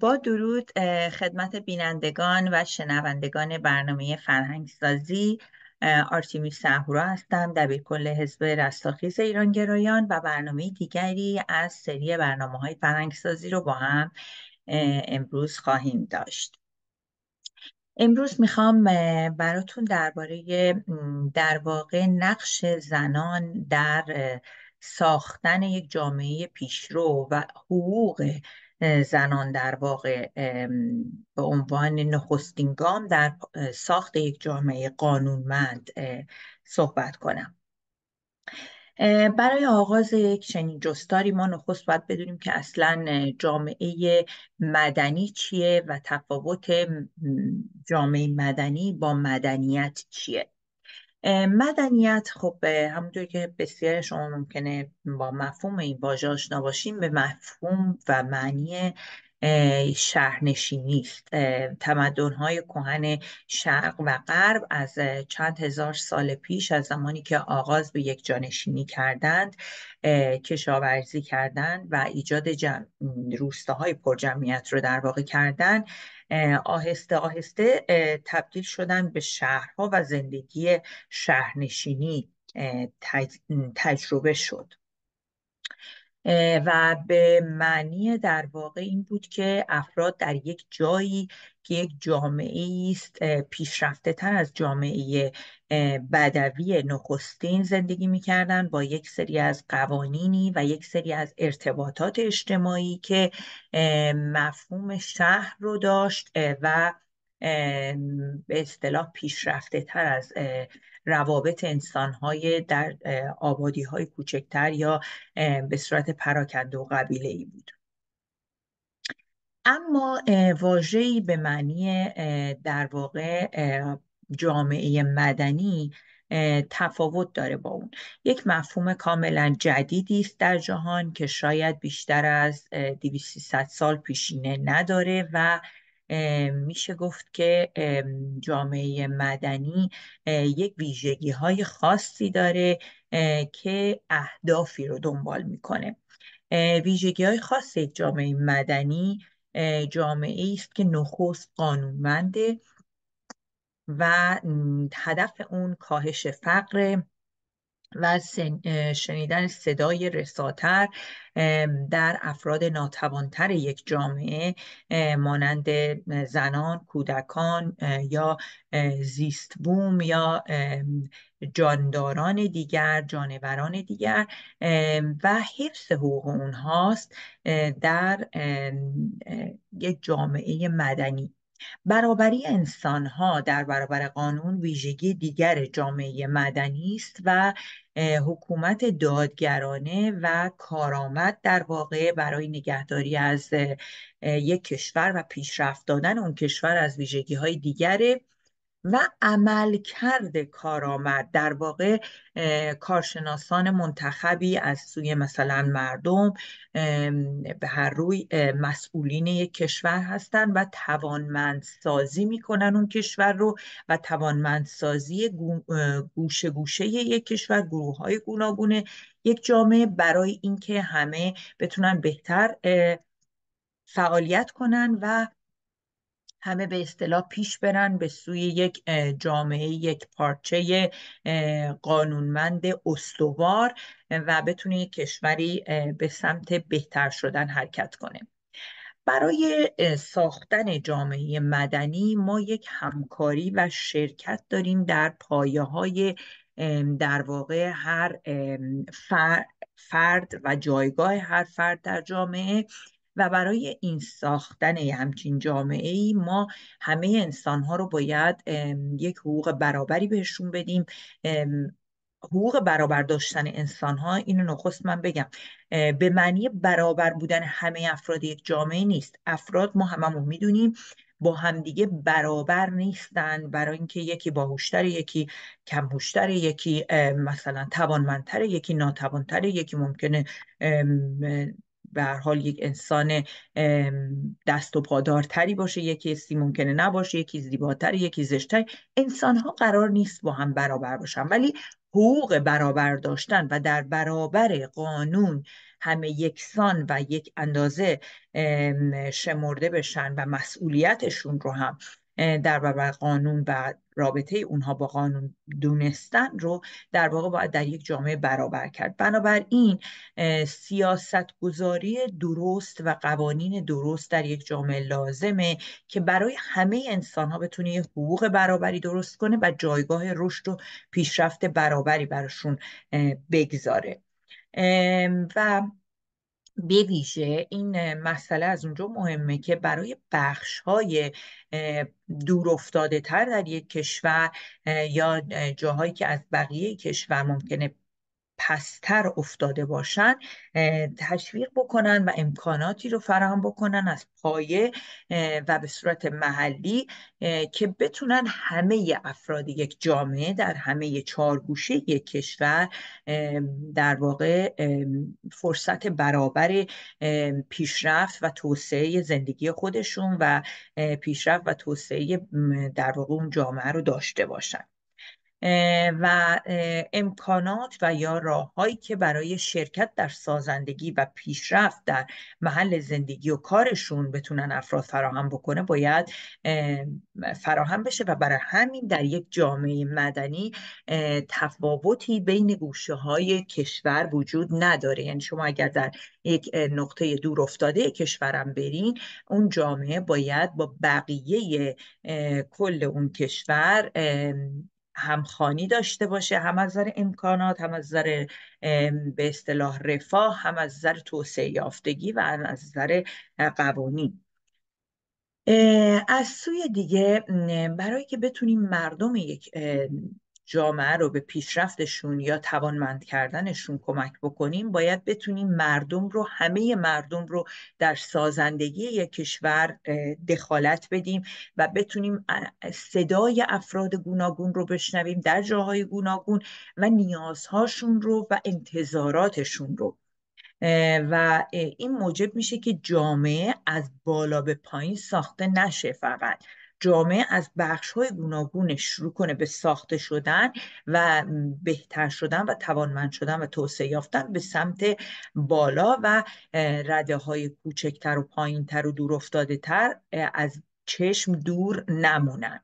با درود خدمت بینندگان و شنوندگان برنامه فرهنگسازی سازی سهورا هستم دبیر کل حزب رستاخیز ایرانگرایان و برنامه دیگری از سری برنامه های فرهنگسازی رو با هم امروز خواهیم داشت امروز میخوام براتون درباره در واقع نقش زنان در ساختن یک جامعه پیشرو و حقوق زنان در واقع به عنوان نخستین گام در ساخت یک جامعه قانونمند صحبت کنم برای آغاز یک چنین جستاری ما نخست باید بدونیم که اصلا جامعه مدنی چیه و تفاوت جامعه مدنی با مدنیت چیه مدنیت خب همونطور که بسیار شما ممکنه با مفهوم این واژه آشنا باشیم به مفهوم و معنی شهرنشینی است های کهن شرق و غرب از چند هزار سال پیش از زمانی که آغاز به یک جانشینی کردند کشاورزی کردند و ایجاد جم... روستاهای پرجمعیت رو در واقع کردند آهسته آهسته تبدیل شدن به شهرها و زندگی شهرنشینی تجربه شد و به معنی در واقع این بود که افراد در یک جایی که یک جامعه است پیشرفته تر از جامعه بدوی نخستین زندگی میکردن با یک سری از قوانینی و یک سری از ارتباطات اجتماعی که مفهوم شهر رو داشت و به اصطلاح پیشرفته تر از روابط های در آبادی های کوچکتر یا به صورت پراکنده و قبیله ای بود اما واژه‌ای به معنی در واقع جامعه مدنی تفاوت داره با اون یک مفهوم کاملا جدیدی است در جهان که شاید بیشتر از 200 سال پیشینه نداره و میشه گفت که جامعه مدنی یک ویژگی های خاصی داره که اهدافی رو دنبال میکنه ویژگی های خاص یک جامعه مدنی جامعه است که نخست قانونمنده و هدف اون کاهش فقر و شنیدن صدای رساتر در افراد ناتوانتر یک جامعه مانند زنان، کودکان یا زیست بوم یا جانداران دیگر، جانوران دیگر و حفظ حقوق اونهاست در یک جامعه مدنی برابری ها در برابر قانون ویژگی دیگر جامعه مدنی است و حکومت دادگرانه و کارآمد در واقع برای نگهداری از یک کشور و پیشرفت دادن اون کشور از ویژگی های دیگره و عملکرد کارآمد در واقع کارشناسان منتخبی از سوی مثلا مردم به هر روی مسئولین یک کشور هستند و توانمندسازی میکنن اون کشور رو و توانمندسازی گوشه گوشه یک کشور گروه های گوناگونه یک جامعه برای اینکه همه بتونن بهتر فعالیت کنن و همه به اصطلاح پیش برن به سوی یک جامعه یک پارچه قانونمند استوار و بتونه یک کشوری به سمت بهتر شدن حرکت کنه برای ساختن جامعه مدنی ما یک همکاری و شرکت داریم در پایه های در واقع هر فرد و جایگاه هر فرد در جامعه و برای این ساختن همچین جامعه ای ما همه انسان ها رو باید یک حقوق برابری بهشون بدیم حقوق برابر داشتن انسان ها اینو نخست من بگم به معنی برابر بودن همه افراد یک جامعه نیست افراد ما هممون میدونیم با همدیگه برابر نیستن برای اینکه یکی باهوشتر یکی کم یکی مثلا توانمندتر یکی ناتوانتر یکی ممکنه به هر حال یک انسان دست و پادارتری باشه یکی سی ممکنه نباشه یکی زیباتر یکی زشتر انسان ها قرار نیست با هم برابر باشن ولی حقوق برابر داشتن و در برابر قانون همه یکسان و یک اندازه شمرده بشن و مسئولیتشون رو هم در برابر قانون و رابطه اونها با قانون دونستن رو در واقع باید در یک جامعه برابر کرد بنابراین سیاست گذاری درست و قوانین درست در یک جامعه لازمه که برای همه انسان ها بتونه یه حقوق برابری درست کنه و جایگاه رشد و پیشرفت برابری براشون بگذاره و بویژه این مسئله از اونجا مهمه که برای بخش های دور افتاده تر در یک کشور یا جاهایی که از بقیه کشور ممکنه پستر افتاده باشن تشویق بکنن و امکاناتی رو فراهم بکنن از پایه و به صورت محلی که بتونن همه افراد یک جامعه در همه چارگوشه یک کشور در واقع فرصت برابر پیشرفت و توسعه زندگی خودشون و پیشرفت و توسعه در واقع اون جامعه رو داشته باشن و امکانات و یا راههایی که برای شرکت در سازندگی و پیشرفت در محل زندگی و کارشون بتونن افراد فراهم بکنه باید فراهم بشه و برای همین در یک جامعه مدنی تفاوتی بین گوشه های کشور وجود نداره یعنی شما اگر در یک نقطه دور افتاده کشورم برین اون جامعه باید با بقیه کل اون کشور همخانی داشته باشه هم از نظر امکانات هم از نظر به اصطلاح رفاه هم از نظر توسعه یافتگی و هم از نظر قوانین از سوی دیگه برای که بتونیم مردم یک جامعه رو به پیشرفتشون یا توانمند کردنشون کمک بکنیم باید بتونیم مردم رو همه مردم رو در سازندگی یک کشور دخالت بدیم و بتونیم صدای افراد گوناگون رو بشنویم در جاهای گوناگون و نیازهاشون رو و انتظاراتشون رو و این موجب میشه که جامعه از بالا به پایین ساخته نشه فقط جامعه از بخش های گوناگونش شروع کنه به ساخته شدن و بهتر شدن و توانمند شدن و توسعه یافتن به سمت بالا و رده های کوچکتر و پایینتر و دور افتاده تر از چشم دور نمونن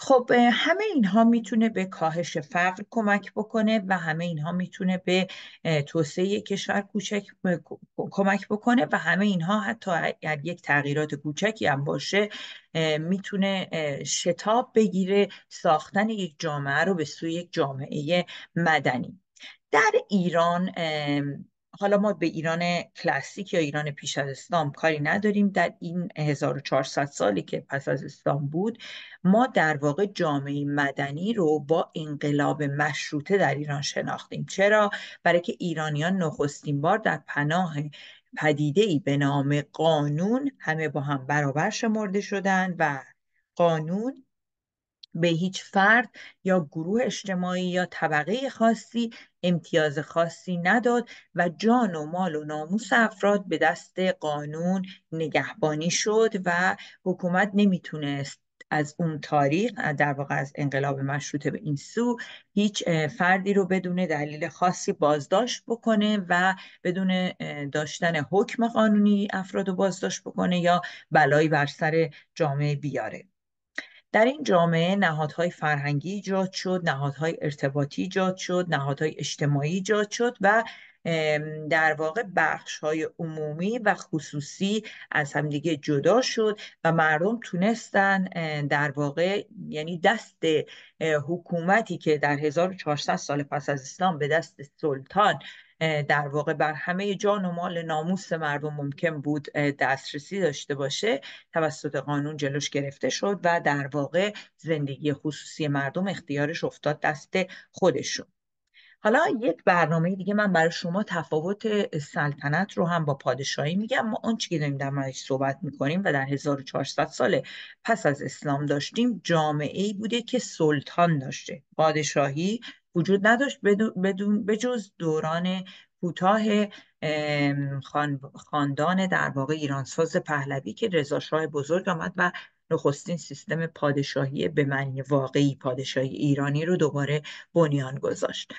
خب همه اینها میتونه به کاهش فقر کمک بکنه و همه اینها میتونه به توسعه کشور کوچک کمک بکنه و همه اینها حتی اگر یک تغییرات کوچکی هم باشه میتونه شتاب بگیره ساختن یک جامعه رو به سوی یک جامعه مدنی در ایران حالا ما به ایران کلاسیک یا ایران پیش از اسلام کاری نداریم در این 1400 سالی که پس از اسلام بود ما در واقع جامعه مدنی رو با انقلاب مشروطه در ایران شناختیم چرا برای که ایرانیان نخستین بار در پناه پدیده ای به نام قانون همه با هم برابر شمرده شدند و قانون به هیچ فرد یا گروه اجتماعی یا طبقه خاصی امتیاز خاصی نداد و جان و مال و ناموس افراد به دست قانون نگهبانی شد و حکومت نمیتونست از اون تاریخ در واقع از انقلاب مشروطه به این سو هیچ فردی رو بدون دلیل خاصی بازداشت بکنه و بدون داشتن حکم قانونی افراد رو بازداشت بکنه یا بلایی بر سر جامعه بیاره در این جامعه نهادهای فرهنگی ایجاد شد نهادهای ارتباطی ایجاد شد نهادهای اجتماعی ایجاد شد و در واقع بخش های عمومی و خصوصی از همدیگه جدا شد و مردم تونستن در واقع یعنی دست حکومتی که در 1400 سال پس از اسلام به دست سلطان در واقع بر همه جان و مال ناموس مردم ممکن بود دسترسی داشته باشه توسط قانون جلوش گرفته شد و در واقع زندگی خصوصی مردم اختیارش افتاد دست خودشون حالا یک برنامه دیگه من برای شما تفاوت سلطنت رو هم با پادشاهی میگم ما آنچه که داریم در موردش صحبت میکنیم و در 1400 سال پس از اسلام داشتیم جامعه ای بوده که سلطان داشته پادشاهی وجود نداشت بدون بجز دوران کوتاه خاندان در واقع ایرانساز پهلوی که رضاشاه بزرگ آمد و نخستین سیستم پادشاهی به معنی واقعی پادشاهی ایرانی رو دوباره بنیان گذاشت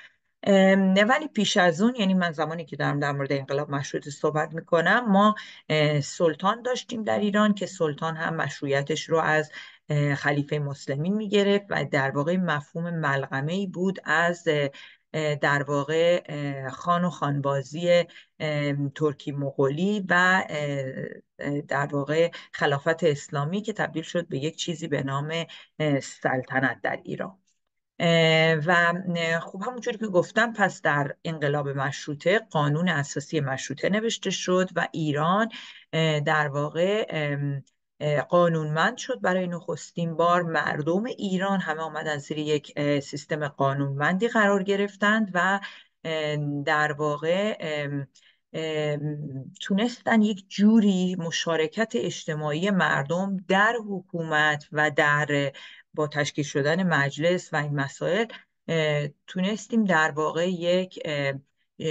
ولی پیش از اون یعنی من زمانی که دارم در مورد انقلاب مشروطه صحبت میکنم ما سلطان داشتیم در ایران که سلطان هم مشروعیتش رو از خلیفه مسلمین میگرفت و در واقع مفهوم ملغمه ای بود از در واقع خان و خانبازی ترکی مغولی و در واقع خلافت اسلامی که تبدیل شد به یک چیزی به نام سلطنت در ایران و خوب همونجوری که گفتم پس در انقلاب مشروطه قانون اساسی مشروطه نوشته شد و ایران در واقع قانونمند شد برای نخستین بار مردم ایران همه آمدن زیر یک سیستم قانونمندی قرار گرفتند و در واقع تونستن یک جوری مشارکت اجتماعی مردم در حکومت و در با تشکیل شدن مجلس و این مسائل تونستیم در واقع یک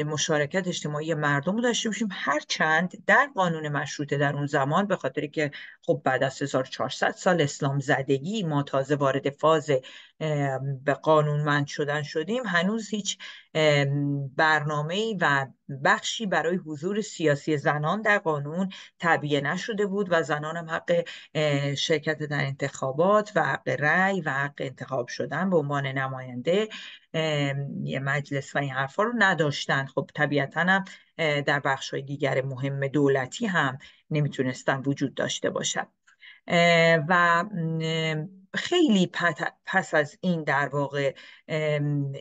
مشارکت اجتماعی مردم رو داشته باشیم هر چند در قانون مشروطه در اون زمان به خاطر که خب بعد از 1400 سال اسلام زدگی ما تازه وارد فاز به قانونمند شدن شدیم هنوز هیچ برنامه و بخشی برای حضور سیاسی زنان در قانون تبیه نشده بود و زنان هم حق شرکت در انتخابات و حق رأی و حق انتخاب شدن به عنوان نماینده یه مجلس و این حرفا رو نداشتن خب طبیعتا هم در بخش های دیگر مهم دولتی هم نمیتونستن وجود داشته باشد و خیلی پس از این در واقع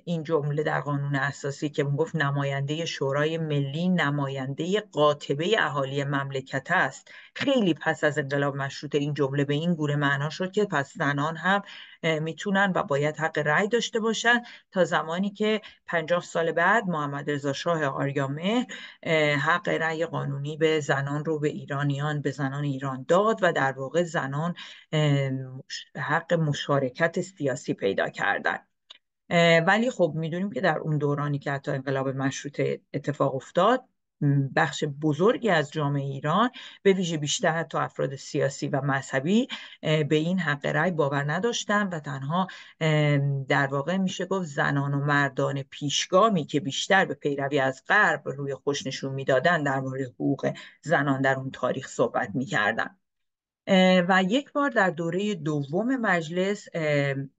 این جمله در قانون اساسی که گفت نماینده شورای ملی نماینده قاطبه اهالی مملکت است خیلی پس از انقلاب مشروطه این جمله به این گونه معنا شد که پس زنان هم میتونن و باید حق رأی داشته باشن تا زمانی که 50 سال بعد محمد رضا شاه آریامه حق رأی قانونی به زنان رو به ایرانیان به زنان ایران داد و در واقع زنان حق مشارکت سیاسی پیدا کردن ولی خب میدونیم که در اون دورانی که حتی انقلاب مشروطه اتفاق افتاد بخش بزرگی از جامعه ایران به ویژه بیشتر حتی افراد سیاسی و مذهبی به این حق رأی باور نداشتن و تنها در واقع میشه گفت زنان و مردان پیشگامی که بیشتر به پیروی از غرب روی خوش نشون میدادن در مورد حقوق زنان در اون تاریخ صحبت میکردن و یک بار در دوره دوم مجلس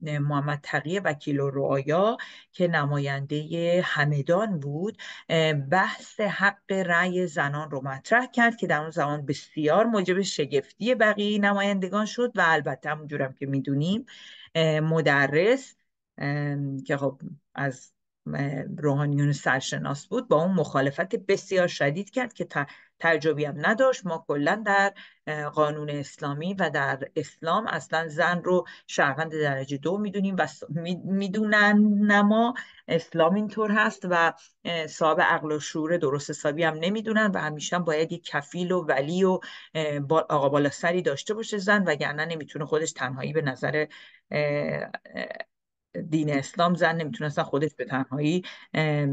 محمد تقی وکیل رعایا که نماینده همدان بود بحث حق رأی زنان رو مطرح کرد که در اون زمان بسیار موجب شگفتی بقیه نمایندگان شد و البته همونجورم که میدونیم مدرس که خب از روحانیون سرشناس بود با اون مخالفت بسیار شدید کرد که تعجبی هم نداشت ما کلا در قانون اسلامی و در اسلام اصلا زن رو شهروند درجه دو میدونیم و میدونن نما اسلام اینطور هست و صاحب عقل و شعور درست حسابی هم نمیدونن و همیشه باید یک کفیل و ولی و آقا بالا سری داشته باشه زن وگرنه نمیتونه خودش تنهایی به نظر دین اسلام زن نمیتونستن خودش به تنهایی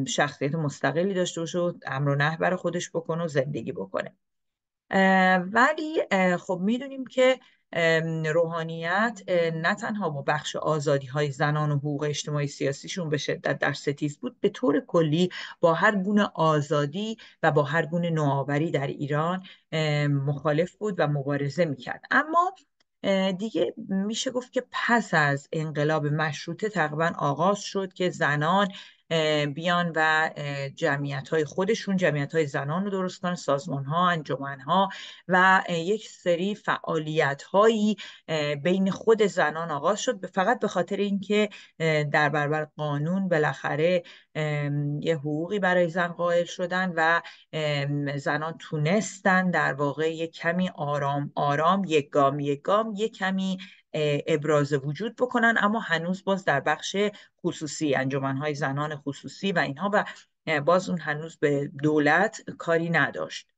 شخصیت مستقلی داشته باشه و امر و نه برای خودش بکنه و زندگی بکنه ولی خب میدونیم که روحانیت نه تنها با بخش آزادی های زنان و حقوق اجتماعی سیاسیشون به شدت در ستیز بود به طور کلی با هر گونه آزادی و با هر گونه نوآوری در ایران مخالف بود و مبارزه میکرد اما دیگه میشه گفت که پس از انقلاب مشروطه تقریبا آغاز شد که زنان بیان و جمعیت های خودشون جمعیت های زنان رو درست کنن سازمان ها انجمن ها و یک سری فعالیت بین خود زنان آغاز شد فقط به خاطر اینکه در برابر قانون بالاخره یه حقوقی برای زن قائل شدن و زنان تونستن در واقع یک کمی آرام آرام یک گام یک گام یک کمی ابراز وجود بکنن اما هنوز باز در بخش خصوصی انجمنهای زنان خصوصی و اینها و باز اون هنوز به دولت کاری نداشت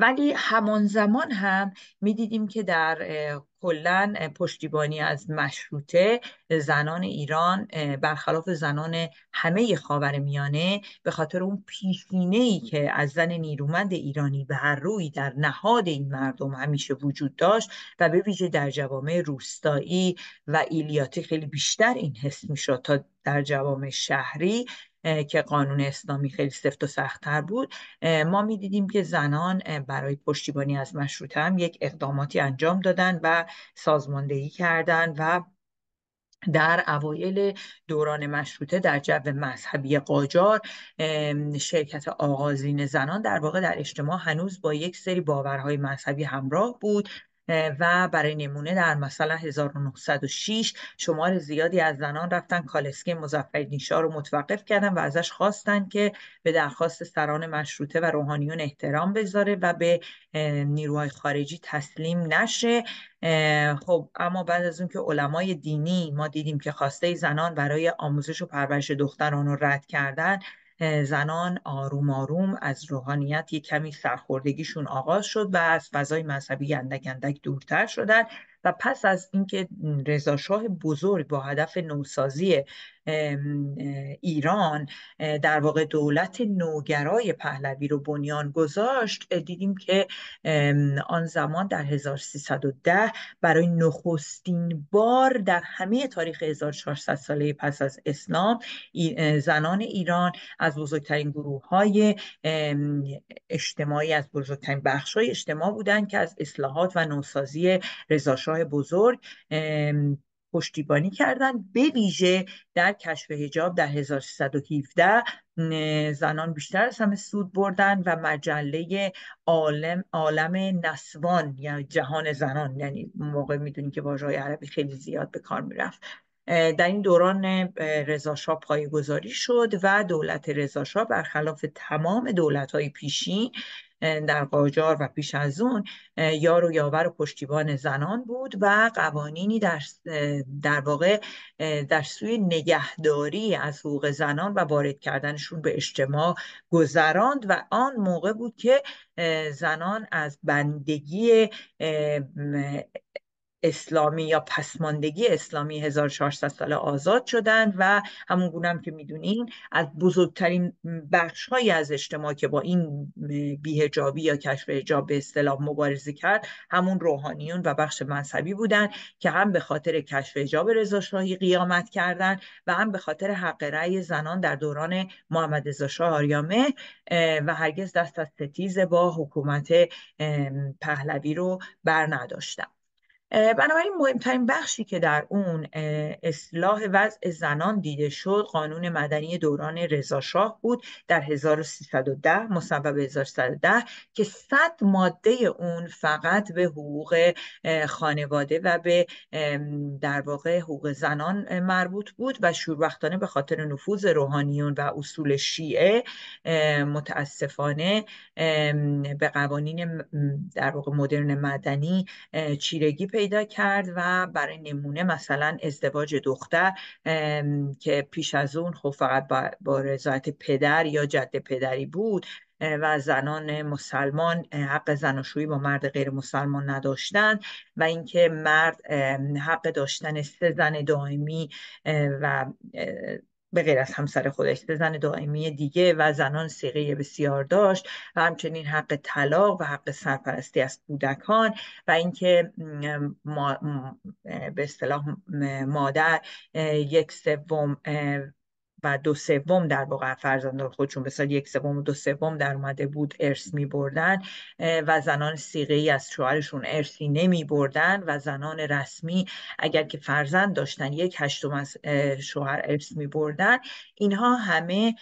ولی همان زمان هم میدیدیم که در کلا پشتیبانی از مشروطه زنان ایران برخلاف زنان همه خاور میانه به خاطر اون پیشینه ای که از زن نیرومند ایرانی به هر روی در نهاد این مردم همیشه وجود داشت و به ویژه در جوامع روستایی و ایلیاتی خیلی بیشتر این حس میشد تا در جوامع شهری که قانون اسلامی خیلی سفت و سختتر بود ما دیدیم که زنان برای پشتیبانی از مشروطه هم یک اقداماتی انجام دادن و سازماندهی کردن و در اوایل دوران مشروطه در جو مذهبی قاجار شرکت آغازین زنان در واقع در اجتماع هنوز با یک سری باورهای مذهبی همراه بود و برای نمونه در مثلا 1906 شمار زیادی از زنان رفتن کالسکه مزفید نیشا رو متوقف کردن و ازش خواستن که به درخواست سران مشروطه و روحانیون احترام بذاره و به نیروهای خارجی تسلیم نشه خب اما بعد از اون که علمای دینی ما دیدیم که خواسته زنان برای آموزش و پرورش دختران رو رد کردن زنان آروم آروم از روحانیت یک کمی سرخوردگیشون آغاز شد و از فضای مذهبی اندک اندک دورتر شدن و پس از اینکه شاه بزرگ با هدف نوسازی ایران در واقع دولت نوگرای پهلوی رو بنیان گذاشت دیدیم که آن زمان در 1310 برای نخستین بار در همه تاریخ 1400 ساله پس از اسلام زنان ایران از بزرگترین گروه های اجتماعی از بزرگترین بخش های اجتماع بودند که از اصلاحات و نوسازی رضاشاه بزرگ پشتیبانی کردند به ویژه در کشف هجاب در 1317 زنان بیشتر از همه سود بردن و مجله عالم عالم نسوان یعنی جهان زنان یعنی موقع میدونید که واژه عربی خیلی زیاد به کار میرفت در این دوران رضاشاه پایگذاری شد و دولت رضاشاه برخلاف تمام دولت های پیشین در قاجار و پیش از اون یار و یاور و پشتیبان زنان بود و قوانینی در, در واقع در سوی نگهداری از حقوق زنان و وارد کردنشون به اجتماع گذراند و آن موقع بود که زنان از بندگی اسلامی یا پسماندگی اسلامی 1400 سال آزاد شدند و همون که میدونین از بزرگترین بخش از اجتماع که با این بیهجابی یا کشف هجاب به اصطلاح مبارزه کرد همون روحانیون و بخش مذهبی بودند که هم به خاطر کشف هجاب رضاشاهی قیامت کردند و هم به خاطر حق رأی زنان در دوران محمد رضا شاه آریامه و هرگز دست از ستیز با حکومت پهلوی رو بر بنابراین مهمترین بخشی که در اون اصلاح وضع زنان دیده شد قانون مدنی دوران رضاشاه بود در 1310 مصوب 1310 که صد ماده اون فقط به حقوق خانواده و به در واقع حقوق زنان مربوط بود و شوربختانه به خاطر نفوذ روحانیون و اصول شیعه متاسفانه به قوانین در واقع مدرن مدنی چیرگی پیدا کرد و برای نمونه مثلا ازدواج دختر که پیش از اون خب فقط با, رضایت پدر یا جد پدری بود و زنان مسلمان حق زناشویی با مرد غیر مسلمان نداشتند و اینکه مرد حق داشتن سه زن دائمی و به غیر از همسر خودش به زن دائمی دیگه و زنان سیغه بسیار داشت و همچنین حق طلاق و حق سرپرستی از کودکان و اینکه به اصطلاح مادر یک سوم و دو سوم در واقع فرزندان خودشون مثلا یک سوم و دو سوم در اومده بود ارث می بردن و زنان سیغه ای از شوهرشون ارثی نمی بردن و زنان رسمی اگر که فرزند داشتن یک هشتم از شوهر ارث می بردن اینها همه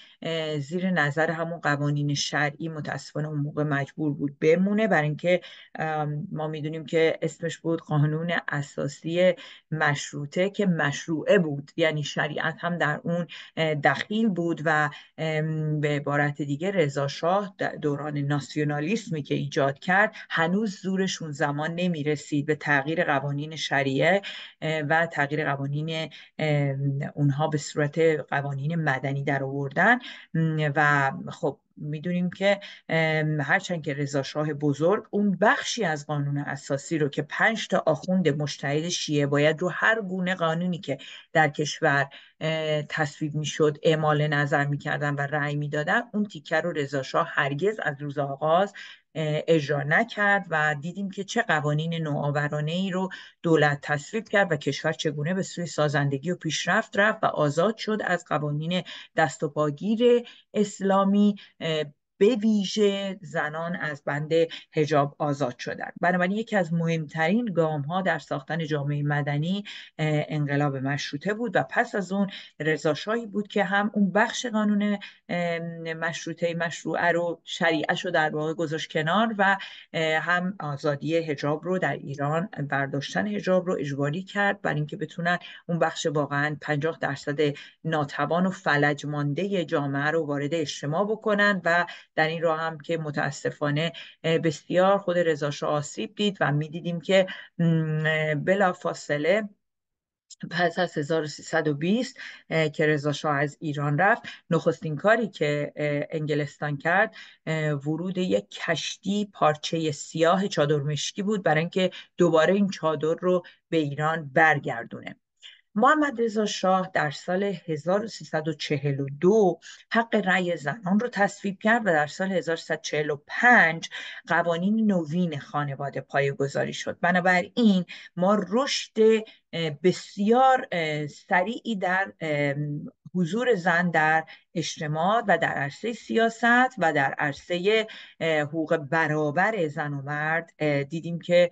زیر نظر همون قوانین شرعی متاسفانه اون موقع مجبور بود بمونه برای اینکه ما میدونیم که اسمش بود قانون اساسی مشروطه که مشروعه بود یعنی شریعت هم در اون دخیل بود و به عبارت دیگه رضا شاه دوران ناسیونالیسمی که ایجاد کرد هنوز زورشون زمان نمی رسید به تغییر قوانین شریعه و تغییر قوانین اونها به صورت قوانین مدنی در آوردن و خب میدونیم که هرچند که رضا شاه بزرگ اون بخشی از قانون اساسی رو که پنج تا آخوند مشتهد شیعه باید رو هر گونه قانونی که در کشور تصویب میشد اعمال نظر میکردن و رأی میدادن اون تیکه رو رضا شاه هرگز از روز آغاز اجرا نکرد و دیدیم که چه قوانین نوآورانه ای رو دولت تصویب کرد و کشور چگونه به سوی سازندگی و پیشرفت رفت و آزاد شد از قوانین دست و پاگیر اسلامی به ویژه زنان از بند هجاب آزاد شدن بنابراین یکی از مهمترین گام ها در ساختن جامعه مدنی انقلاب مشروطه بود و پس از اون رضاشاهی بود که هم اون بخش قانون مشروطه مشروعه رو شریعه رو در واقع گذاشت کنار و هم آزادی هجاب رو در ایران برداشتن هجاب رو اجباری کرد برای اینکه بتونن اون بخش واقعا 50 درصد ناتوان و فلج مانده جامعه رو وارد اجتماع بکنن و در این راه هم که متاسفانه بسیار خود رضا آسیب دید و میدیدیم که بلا فاصله پس از 1320 که رضا از ایران رفت نخستین کاری که انگلستان کرد ورود یک کشتی پارچه سیاه چادر مشکی بود برای اینکه دوباره این چادر رو به ایران برگردونه محمد رضا شاه در سال 1342 حق رأی زنان رو تصویب کرد و در سال 1345 قوانین نوین خانواده پایگذاری شد بنابراین ما رشد بسیار سریعی در حضور زن در اجتماع و در عرصه سیاست و در عرصه حقوق برابر زن و مرد دیدیم که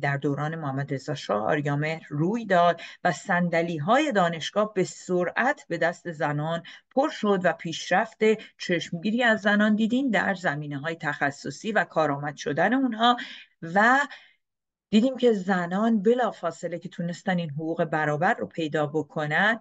در دوران محمد رضا شاه آریامهر روی داد و صندلی های دانشگاه به سرعت به دست زنان پر شد و پیشرفت چشمگیری از زنان دیدیم در زمینه های تخصصی و کارآمد شدن اونها و دیدیم که زنان بلا فاصله که تونستن این حقوق برابر رو پیدا بکنن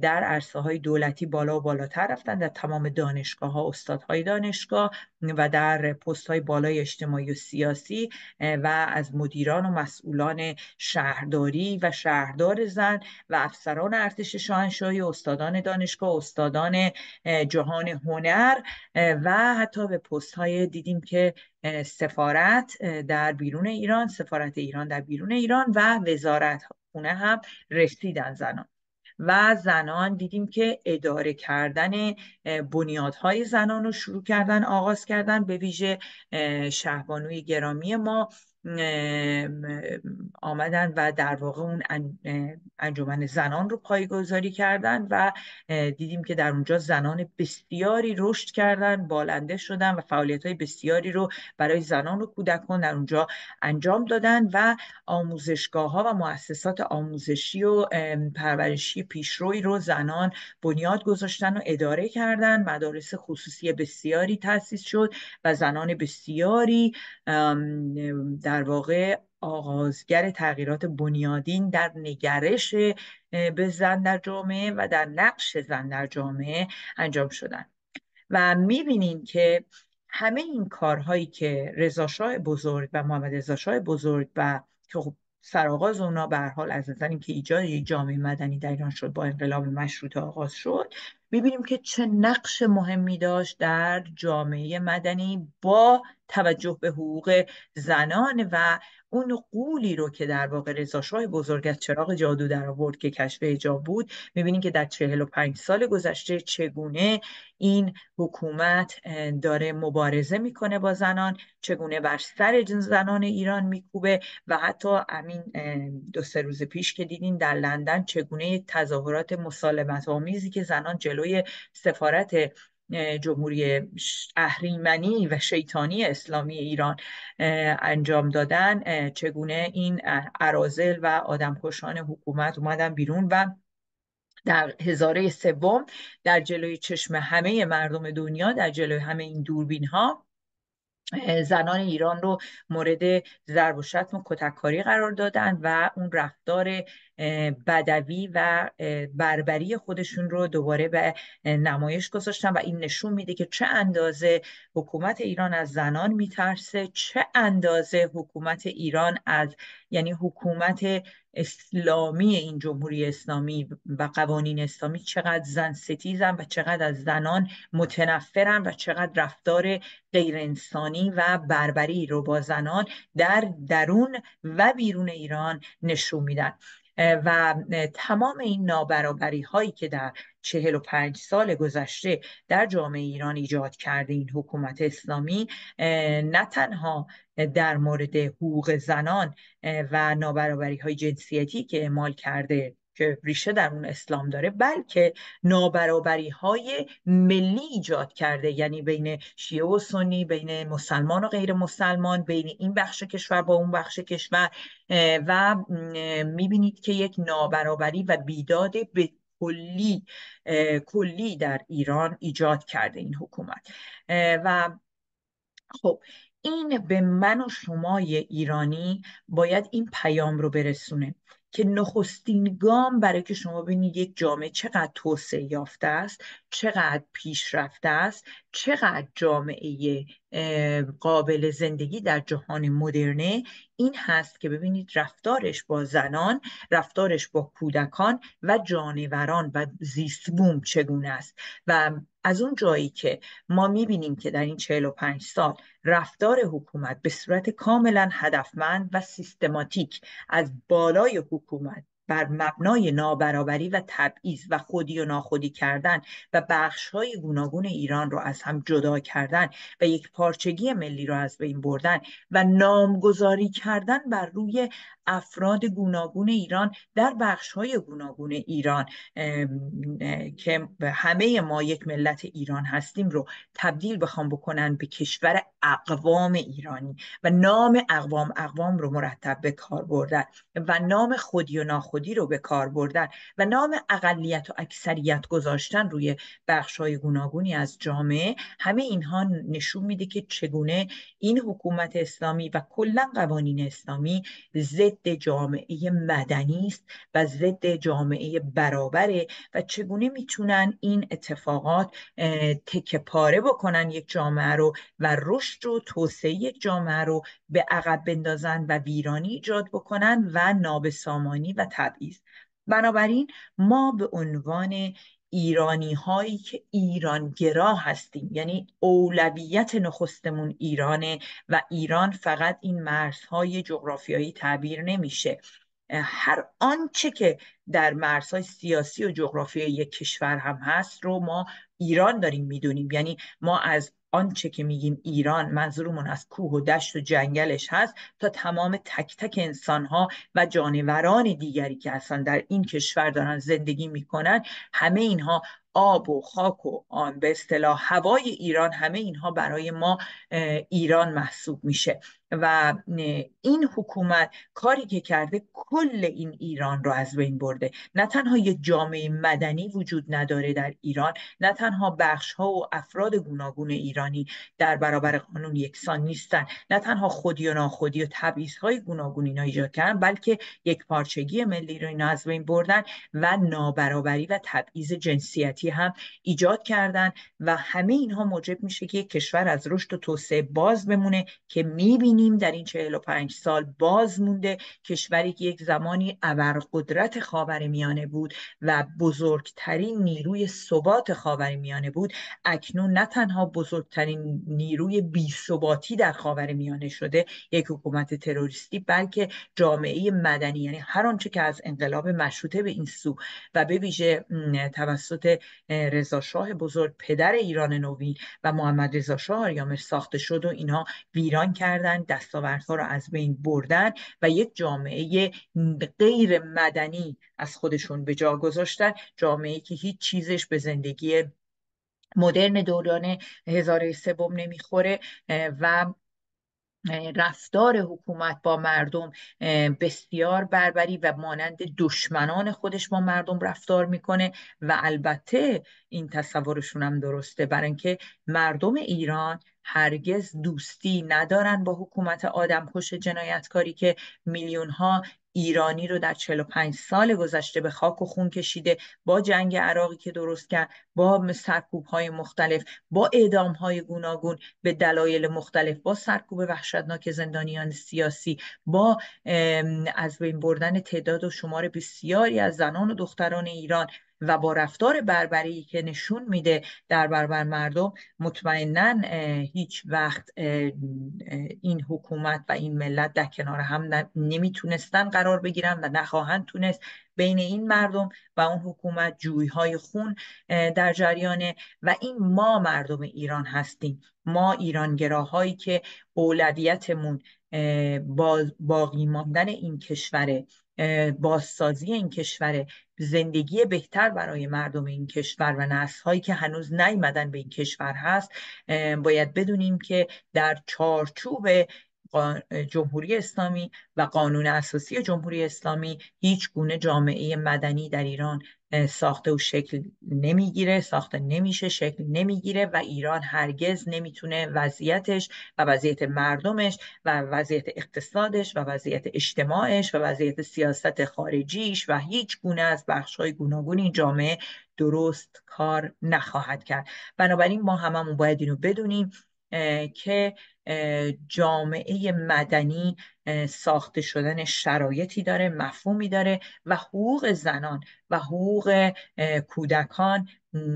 در عرصه های دولتی بالا و بالاتر رفتن در تمام دانشگاه ها استادهای دانشگاه و در پست های بالای اجتماعی و سیاسی و از مدیران و مسئولان شهرداری و شهردار زن و افسران ارتش شاهنشاهی استادان دانشگاه استادان جهان هنر و حتی به پست های دیدیم که سفارت در بیرون ایران سفارت ایران در بیرون ایران و وزارت خونه هم رسیدن زنان و زنان دیدیم که اداره کردن بنیادهای زنان رو شروع کردن آغاز کردن به ویژه شهبانوی گرامی ما آمدن و در واقع اون انجمن زنان رو پایگذاری کردن و دیدیم که در اونجا زنان بسیاری رشد کردن بالنده شدن و فعالیت های بسیاری رو برای زنان و کودکان در اونجا انجام دادن و آموزشگاه ها و مؤسسات آموزشی و پرورشی پیشروی رو زنان بنیاد گذاشتن و اداره کردن مدارس خصوصی بسیاری تاسیس شد و زنان بسیاری در در واقع آغازگر تغییرات بنیادین در نگرش به زن در جامعه و در نقش زن در جامعه انجام شدن و میبینین که همه این کارهایی که رضاشاه بزرگ و محمد رضاشاه بزرگ و که خب سرآغاز اونا به حال از نظر اینکه ایجاد یک جامعه مدنی در ایران شد با انقلاب مشروط آغاز شد میبینیم که چه نقش مهمی داشت در جامعه مدنی با توجه به حقوق زنان و اون قولی رو که در واقع رضاشاه بزرگ از چراغ جادو در آورد که کشف هجاب بود میبینیم که در 45 سال گذشته چگونه این حکومت داره مبارزه میکنه با زنان چگونه بر سر زنان ایران میکوبه و حتی همین دو سه روز پیش که دیدین در لندن چگونه تظاهرات مسالمت آمیزی که زنان جلوی سفارت جمهوری اهریمنی و شیطانی اسلامی ایران انجام دادن چگونه این عرازل و آدمکشان حکومت اومدن بیرون و در هزاره سوم در جلوی چشم همه مردم دنیا در جلوی همه این دوربین ها زنان ایران رو مورد ضرب و شتم و کتککاری قرار دادند و اون رفتار بدوی و بربری خودشون رو دوباره به نمایش گذاشتن و این نشون میده که چه اندازه حکومت ایران از زنان میترسه چه اندازه حکومت ایران از یعنی حکومت اسلامی این جمهوری اسلامی و قوانین اسلامی چقدر زن ستیزن و چقدر از زنان متنفرن و چقدر رفتار غیرانسانی و بربری رو با زنان در درون و بیرون ایران نشون میدن و تمام این نابرابری هایی که در چهل و پنج سال گذشته در جامعه ایران ایجاد کرده این حکومت اسلامی نه تنها در مورد حقوق زنان و نابرابری های جنسیتی که اعمال کرده که ریشه در اون اسلام داره بلکه نابرابری های ملی ایجاد کرده یعنی بین شیعه و سنی بین مسلمان و غیر مسلمان بین این بخش کشور با اون بخش کشور و میبینید که یک نابرابری و بیداد به کلی کلی در ایران ایجاد کرده این حکومت و خب این به من و شمای ایرانی باید این پیام رو برسونه که نخستین گام برای که شما ببینید یک جامعه چقدر توسعه یافته است چقدر پیشرفته است چقدر جامعه قابل زندگی در جهان مدرنه این هست که ببینید رفتارش با زنان رفتارش با کودکان و جانوران و زیستبوم چگونه است و از اون جایی که ما میبینیم که در این 45 سال رفتار حکومت به صورت کاملا هدفمند و سیستماتیک از بالای حکومت بر مبنای نابرابری و تبعیض و خودی و ناخودی کردن و بخش های گوناگون ایران رو از هم جدا کردن و یک پارچگی ملی رو از بین بردن و نامگذاری کردن بر روی افراد گوناگون ایران در بخش های گوناگون ایران که همه ما یک ملت ایران هستیم رو تبدیل بخوام بکنن به کشور اقوام ایرانی و نام اقوام اقوام رو مرتب به کار بردن و نام خودی و ناخودی خودی رو به کار بردن و نام اقلیت و اکثریت گذاشتن روی بخش های گوناگونی از جامعه همه اینها نشون میده که چگونه این حکومت اسلامی و کلا قوانین اسلامی ضد جامعه مدنی است و ضد جامعه برابره و چگونه میتونن این اتفاقات تکه پاره بکنن یک جامعه رو و رشد و توسعه یک جامعه رو به عقب بندازن و ویرانی ایجاد بکنن و نابسامانی و تر بنابراین ما به عنوان ایرانی هایی که ایرانگرا هستیم یعنی اولویت نخستمون ایرانه و ایران فقط این مرزهای جغرافیایی تعبیر نمیشه هر آنچه که در مرزهای سیاسی و جغرافیایی یک کشور هم هست رو ما ایران داریم میدونیم یعنی ما از آنچه که میگیم ایران منظورمون از کوه و دشت و جنگلش هست تا تمام تک تک انسانها و جانوران دیگری که اصلا در این کشور دارن زندگی میکنن همه اینها آب و خاک و آن به اصطلاح هوای ایران همه اینها برای ما ایران محسوب میشه و این حکومت کاری که کرده کل این ایران رو از بین برده نه تنها یه جامعه مدنی وجود نداره در ایران نه تنها بخش ها و افراد گوناگون ایرانی در برابر قانون یکسان نیستن نه تنها خودی و ناخودی و تبعیض های گوناگون اینا ایجاد کردن بلکه یک پارچگی ملی رو اینا از بین بردن و نابرابری و تبعیض جنسیتی هم ایجاد کردن و همه اینها موجب میشه که کشور از رشد و توسعه باز بمونه که میبینه نیم در این 45 سال باز مونده کشوری که یک زمانی ابرقدرت میانه بود و بزرگترین نیروی ثبات میانه بود اکنون نه تنها بزرگترین نیروی بی صباتی در میانه شده یک حکومت تروریستی بلکه جامعه مدنی یعنی هر آنچه که از انقلاب مشروطه به این سو و به ویژه توسط شاه بزرگ پدر ایران نوین و محمد رضا شاه آریامر ساخته شد و اینها ویران کردن دستاوردها رو از بین بردن و یک جامعه غیر مدنی از خودشون به جا گذاشتن جامعه که هیچ چیزش به زندگی مدرن دوران هزاره سوم نمیخوره و رفتار حکومت با مردم بسیار بربری و مانند دشمنان خودش با مردم رفتار میکنه و البته این تصورشون هم درسته برای اینکه مردم ایران هرگز دوستی ندارن با حکومت آدمکش جنایتکاری که میلیون ها ایرانی رو در 45 سال گذشته به خاک و خون کشیده با جنگ عراقی که درست کرد با سرکوب های مختلف با اعدام های گوناگون به دلایل مختلف با سرکوب وحشتناک زندانیان سیاسی با از بین بردن تعداد و شمار بسیاری از زنان و دختران ایران و با رفتار بربری که نشون میده در بربر مردم مطمئنا هیچ وقت این حکومت و این ملت در کنار هم نمیتونستن قرار بگیرن و نخواهند تونست بین این مردم و اون حکومت جویهای خون در جریانه و این ما مردم ایران هستیم ما ایرانگراهایی که اولویتمون باقی ماندن این کشوره بازسازی این کشوره زندگی بهتر برای مردم این کشور و هایی که هنوز نیمدن به این کشور هست باید بدونیم که در چارچوب جمهوری اسلامی و قانون اساسی جمهوری اسلامی هیچ گونه جامعه مدنی در ایران ساخته و شکل نمیگیره ساخته نمیشه شکل نمیگیره و ایران هرگز نمیتونه وضعیتش و وضعیت مردمش و وضعیت اقتصادش و وضعیت اجتماعش و وضعیت سیاست خارجیش و هیچ گونه از بخشهای گوناگون این جامعه درست کار نخواهد کرد بنابراین ما هممون باید اینو بدونیم که جامعه مدنی ساخته شدن شرایطی داره مفهومی داره و حقوق زنان و حقوق کودکان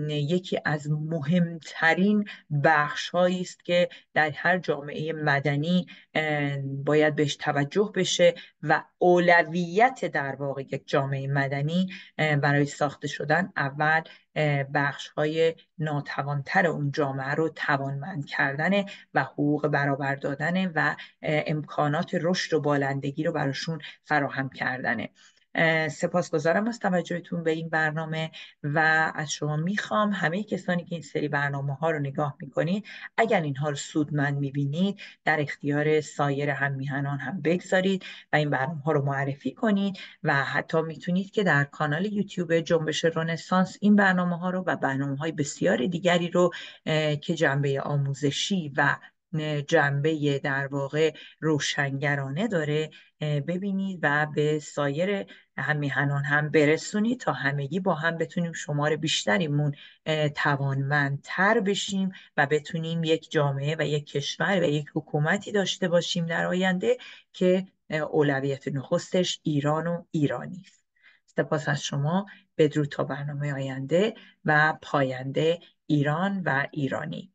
یکی از مهمترین بخش است که در هر جامعه مدنی باید بهش توجه بشه و اولویت در واقع یک جامعه مدنی برای ساخته شدن اول بخش های ناتوانتر اون جامعه رو توانمند کردن و حقوق برابر دادن و امکانات رشد و بالندگی رو براشون فراهم کردنه سپاسگزارم از توجهتون به این برنامه و از شما میخوام همه کسانی که این سری برنامه ها رو نگاه میکنید اگر اینها رو سودمند میبینید در اختیار سایر هم میهنان هم بگذارید و این برنامه ها رو معرفی کنید و حتی میتونید که در کانال یوتیوب جنبش رنسانس این برنامه ها رو و برنامه های بسیار دیگری رو که جنبه آموزشی و جنبه در واقع روشنگرانه داره ببینید و به سایر همیهنان هم برسونید تا همگی با هم بتونیم شمار بیشتریمون توانمندتر بشیم و بتونیم یک جامعه و یک کشور و یک حکومتی داشته باشیم در آینده که اولویت نخستش ایران و ایرانی است سپاس از شما بدرود تا برنامه آینده و پاینده ایران و ایرانی